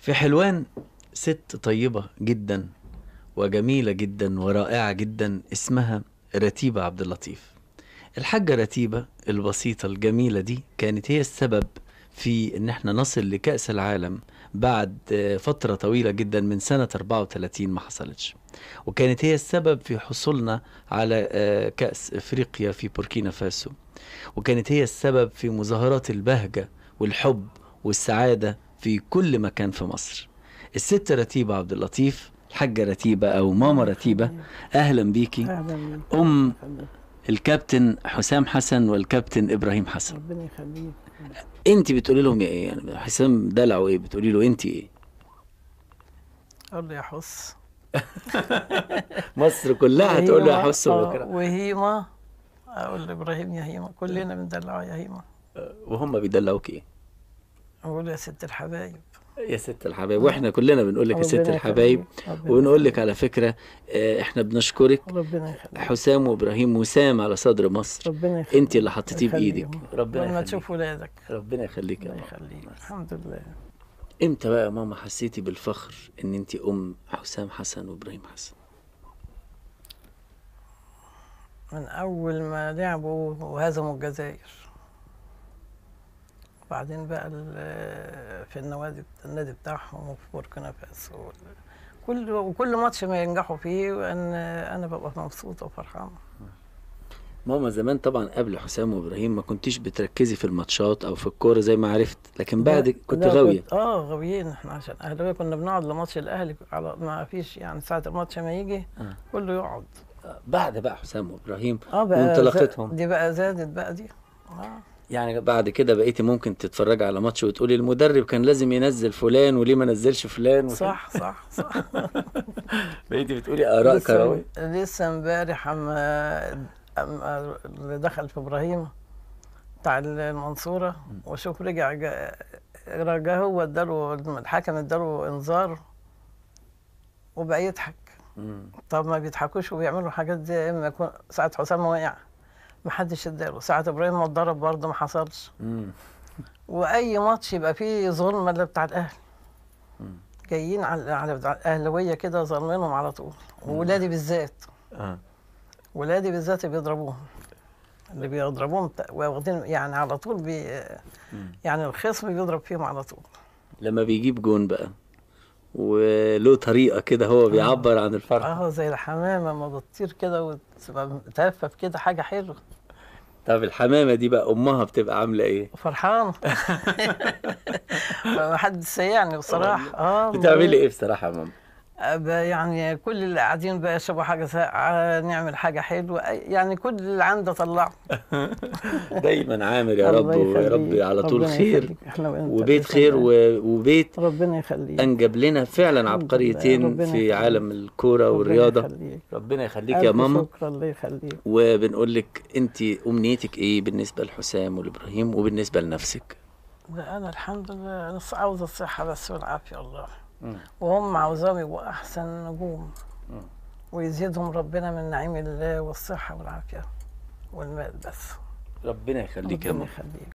في حلوان ست طيبة جدا وجميلة جدا ورائعة جدا اسمها رتيبة عبد اللطيف الحاجة رتيبة البسيطة الجميلة دي كانت هي السبب في ان احنا نصل لكأس العالم بعد فترة طويلة جدا من سنة 34 ما حصلتش وكانت هي السبب في حصولنا على آه، كأس افريقيا في بوركينا فاسو وكانت هي السبب في مظاهرات البهجة والحب والسعادة في كل مكان في مصر الست رتيبة عبد اللطيف الحاجة رتيبة أو ماما رتيبة أهلا بيكي أهلا أم الكابتن حسام حسن والكابتن إبراهيم حسن ربنا يخليك أنت بتقولي لهم إيه يعني حسام دلعه إيه بتقولي له أنت إيه قال يا حس مصر كلها هتقول له يا حس وهيما اقول لابراهيم يا هيما كلنا بندلعه يا هيما آه، وهم بيدلعوك ايه؟ أقول يا ست الحبايب يا ست الحبايب واحنا كلنا بنقول لك يا ست الحبايب وبنقول لك على فكره آه، احنا بنشكرك ربنا حسام وابراهيم وسام على صدر مصر ربنا انت اللي حطيتيه بايدك ربنا يخليك لما تشوف ولادك ربنا يخليك ربنا يخليك الحمد لله امتى بقى يا ماما حسيتي بالفخر ان انت ام حسام حسن وابراهيم حسن من اول ما لعبوا وهزموا الجزائر بعدين بقى في النوادي النادي بتاعهم وفي بوركينا فاسو كل وكل ماتش ما ينجحوا فيه ان انا ببقى مبسوطه وفرحانه ماما زمان طبعا قبل حسام وابراهيم ما كنتيش بتركزي في الماتشات او في الكوره زي ما عرفت لكن بعد كنت غاويه اه غاويين احنا عشان اهلاويه كنا بنقعد لماتش الاهلي على ما فيش يعني ساعه الماتش ما يجي آه. كله يقعد بعد بقى حسام وابراهيم آه وانطلاقتهم دي بقى زادت بقى دي آه. يعني بعد كده بقيتي ممكن تتفرج على ماتش وتقولي المدرب كان لازم ينزل فلان وليه ما نزلش فلان صح صح صح بقيتي بتقولي اراء كرويه لسه امبارح اما اللي دخل في ابراهيم بتاع المنصوره وشوف رجع رجع هو اداله الحكم اداله انذار وبقى يضحك طب ما بيضحكوش وبيعملوا حاجات زي اما يكون ساعه حسام واقع ما حدش اداله ساعه ابراهيم ما اتضرب برضه ما حصلش واي ماتش يبقى فيه ظلم اللي بتاع الاهلي جايين على على الاهلاويه كده ظالمينهم على طول وولادي بالذات اه ولادي بالذات بيضربوهم اللي بيضربوهم واخدين يعني على طول بي يعني الخصم بيضرب فيهم على طول لما بيجيب جون بقى وله طريقه كده هو آه. بيعبر عن الفرحه اه زي الحمامه ما بتطير كده وتبقى كده حاجه حلوه طب الحمامه دي بقى امها بتبقى عامله ايه؟ فرحانه ما حد سيعني بصراحه اه بتعملي ايه بصراحه يا ماما؟ يعني كل اللي قاعدين بقى يشربوا حاجه ساقعه آه، نعمل حاجه حلوه يعني كل اللي عنده طلعه دايما عامر يا رب ويا رب على طول خير وبيت خير وبيت ربنا يخليك انجب لنا فعلا عبقريتين في عالم الكوره والرياضه ربنا يخليك يا ماما شكرا الله يخليك وبنقول لك انت امنيتك ايه بالنسبه لحسام ولابراهيم وبالنسبه لنفسك انا الحمد لله عاوز الصحه بس والعافيه الله وهم عاوزاهم يبقوا احسن نجوم ويزيدهم ربنا من نعيم الله والصحه والعافيه والمال بس ربنا يخليك ربنا يخليك